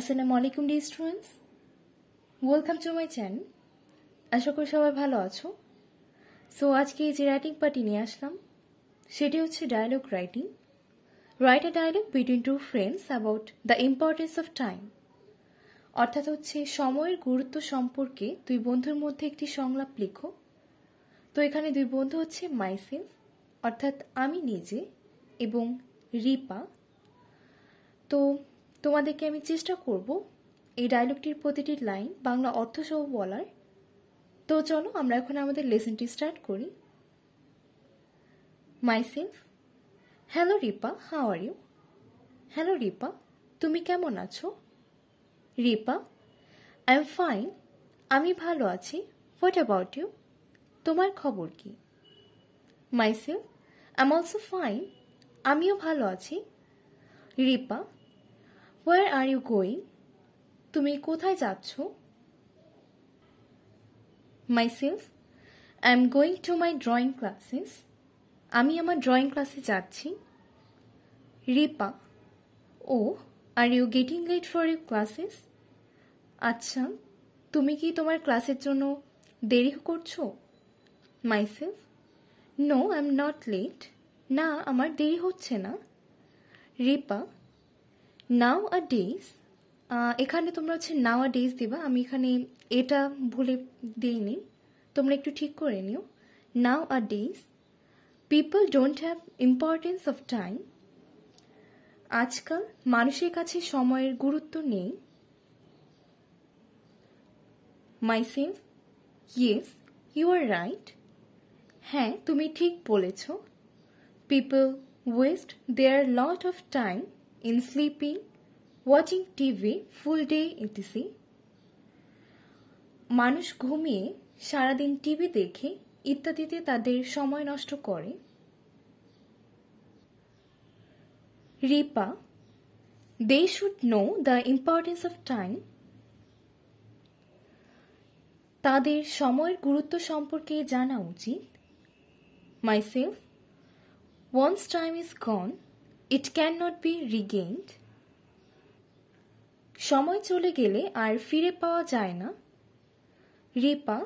আসসালামু আলাইকুম dear students welcome to my channel আশা করি সবাই ভালো আছো সো আজকে যে রাইটিং পার্টি নিয়ে আসলাম সেটি হচ্ছে dialogue writing write a dialogue between two friends about the importance of time অর্থাৎ হচ্ছে সময়ের গুরুত্ব সম্পর্কে দুই বন্ধুর মধ্যে একটি সংলাপ লিখো তো এখানে দুই বন্ধু হচ্ছে মাইসিন অর্থাৎ আমি নিজে এবং রিপা তো তোমাদেরকে আমি চেষ্টা করব এই ডায়লগটির প্রতিটি লাইন বাংলা অর্থসহ বলার তো চলো আমরা এখন আমাদের লেসনটি স্টার্ট করি myself hello Ripa how are you hello Ripa তুমি কেমন আছো রিপা আই এম ফাইন আমি ভালো আছি হোয়াট অ্যাবাউট ইউ তোমার খবর কি myself I am also fine আমিও ভালো আছি Ripa where are you going তুমি কোথায় যাচ্ছ myself I am going to my drawing classes আমি আমার ড্রয়িং ক্লাসে যাচ্ছি Ripa oh are you getting late for you classes আচ্ছা তুমি কি তোমার ক্লাসের জন্য দেরি করছো myself no I am not late না আমার দেরি হচ্ছে না রিপা নাও আ ডেজ এখানে তোমরা হচ্ছে নাও আ ডেজ দিবা আমি এখানে এটা ভুলে দিইনি তোমরা একটু ঠিক করে নিও nowadays people don't have importance of time আজকাল মানুষের কাছে সময়ের গুরুত্ব নেই myself yes you are right হ্যাঁ তুমি ঠিক বলেছ people waste their lot of time in sleeping, watching TV full day etc. মানুষ ঘুমিয়ে সারাদিন টিভি দেখে ইত্যাদিতে তাদের সময় নষ্ট করে Ripa they should know the importance of time তাদের সময়ের গুরুত্ব সম্পর্কে জানা উচিত myself once time is gone it can not be regained সময় চলে গেলে আর ফিরে পাওয়া যায় না Ripa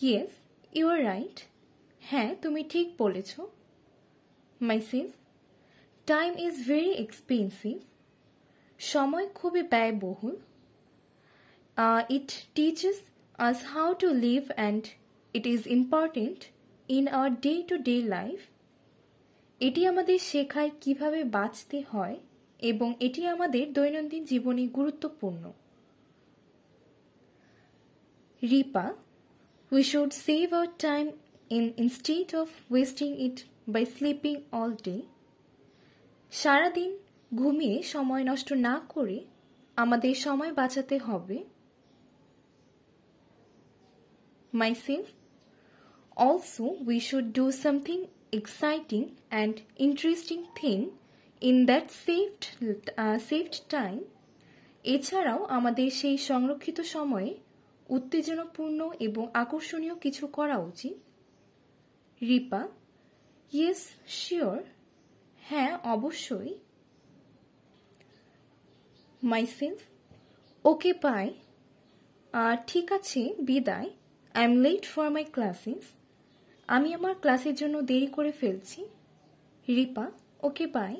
yes you are right হ্যাঁ তুমি ঠিক বলেছ myself time is very expensive সময় খুবই ব্যয়বহুল it teaches us how to live and it is important in our day to day life এটি আমাদের শেখায় কিভাবে বাঁচতে হয় এবং এটি আমাদের দৈনন্দিন জীবনে গুরুত্বপূর্ণ Ripa we should save our time in instead of wasting it by sleeping all day সারাদিন ঘুমিয়ে সময় নষ্ট না করে আমাদের সময় বাঁচাতে হবে myself also we should do something exciting and interesting thing in that saved, uh, saved time এছাড়াও আমাদের সেই সংরক্ষিত সময়ে উত্তেজনাপূর্ণ এবং আকর্ষণীয় কিছু করা উচিত রিপা ইয়েস শিওর হ্যাঁ অবশ্যই মাইসেলফ ওকে পাই ঠিক আছে বিদায় I am late for my classes আমি আমার ক্লাসের জন্য দেরি করে ফেলছি রিপা ওকে বাই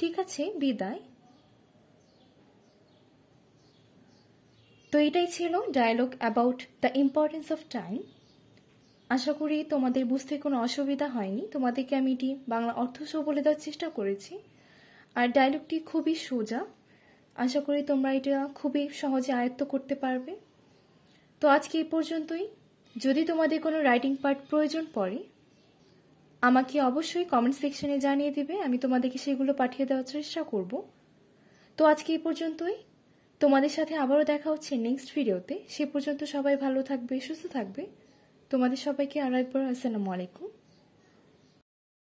ঠিক আছে বিদায় তো এটাই ছিল dialogue about the importance of time আশা করি তোমাদের বুঝতে কোনো অসুবিধা হয়নি তোমাদেরকে আমি এটি বাংলা অর্থসহ বলে দেওয়ার চেষ্টা করেছি আর ডায়লগটি খুবই সোজা আশা করি তোমরা এটা খুবই সহজে আয়ত্ত করতে পারবে তো আজকে এই পর্যন্তই যদি তোমাদের কোনো রাইটিং পার্ট প্রয়োজন পড়ে আমাকে অবশ্যই কমেন্ট সেকশনে জানিয়ে দেবে আমি তোমাদেরকে সেগুলো পাঠিয়ে দেওয়ার চেষ্টা করব তো আজকে এই পর্যন্তই তোমাদের সাথে আবারও দেখা হচ্ছে নেক্সট ভিডিওতে সে পর্যন্ত সবাই ভালো থাকবে সুস্থ থাকবে তোমাদের সবাইকে আরো একবার আসসালামু আলাইকুম